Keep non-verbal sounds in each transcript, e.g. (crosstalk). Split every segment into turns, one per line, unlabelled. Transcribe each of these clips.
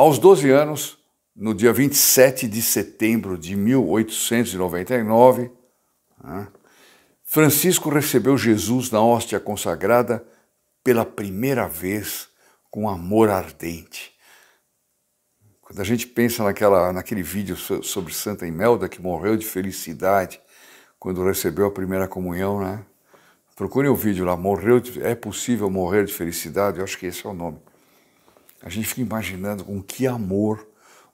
Aos 12 anos, no dia 27 de setembro de 1899, né, Francisco recebeu Jesus na hóstia consagrada pela primeira vez com amor ardente. Quando a gente pensa naquela, naquele vídeo sobre Santa Imelda, que morreu de felicidade quando recebeu a primeira comunhão, né? Procure o vídeo lá, morreu de, é possível morrer de felicidade, eu acho que esse é o nome. A gente fica imaginando com que amor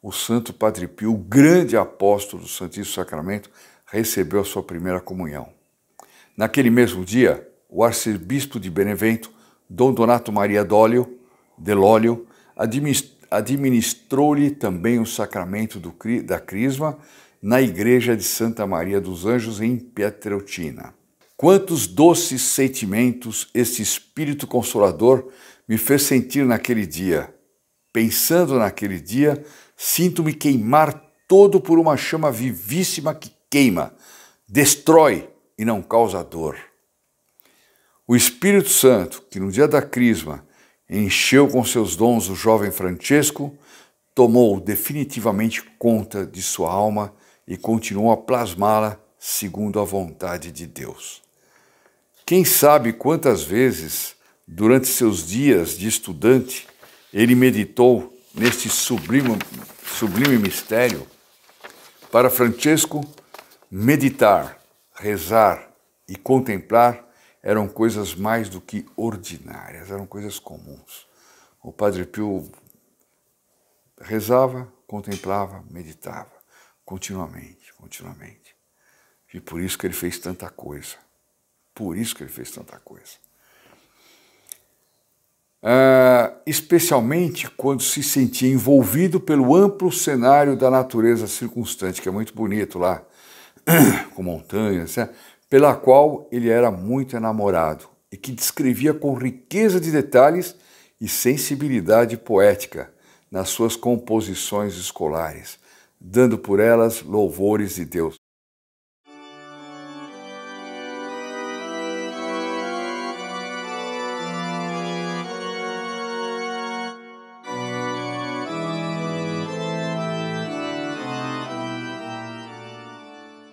o Santo Padre Pio, o grande apóstolo do Santíssimo Sacramento, recebeu a sua primeira comunhão. Naquele mesmo dia, o arcebispo de Benevento, Dom Donato Maria Dólio, Delólio, administrou-lhe também o sacramento do, da Crisma na igreja de Santa Maria dos Anjos, em Pietreutina. Quantos doces sentimentos este Espírito Consolador me fez sentir naquele dia. Pensando naquele dia, sinto-me queimar todo por uma chama vivíssima que queima, destrói e não causa dor. O Espírito Santo, que no dia da Crisma encheu com seus dons o jovem Francesco, tomou definitivamente conta de sua alma e continuou a plasmá-la segundo a vontade de Deus. Quem sabe quantas vezes, durante seus dias de estudante, ele meditou neste sublime, sublime mistério? Para Francesco, meditar, rezar e contemplar eram coisas mais do que ordinárias, eram coisas comuns. O Padre Pio rezava, contemplava, meditava, continuamente, continuamente. E por isso que ele fez tanta coisa. Por isso que ele fez tanta coisa. Uh, especialmente quando se sentia envolvido pelo amplo cenário da natureza circunstante, que é muito bonito lá, (clears throat) com montanhas, né? pela qual ele era muito enamorado e que descrevia com riqueza de detalhes e sensibilidade poética nas suas composições escolares, dando por elas louvores de Deus.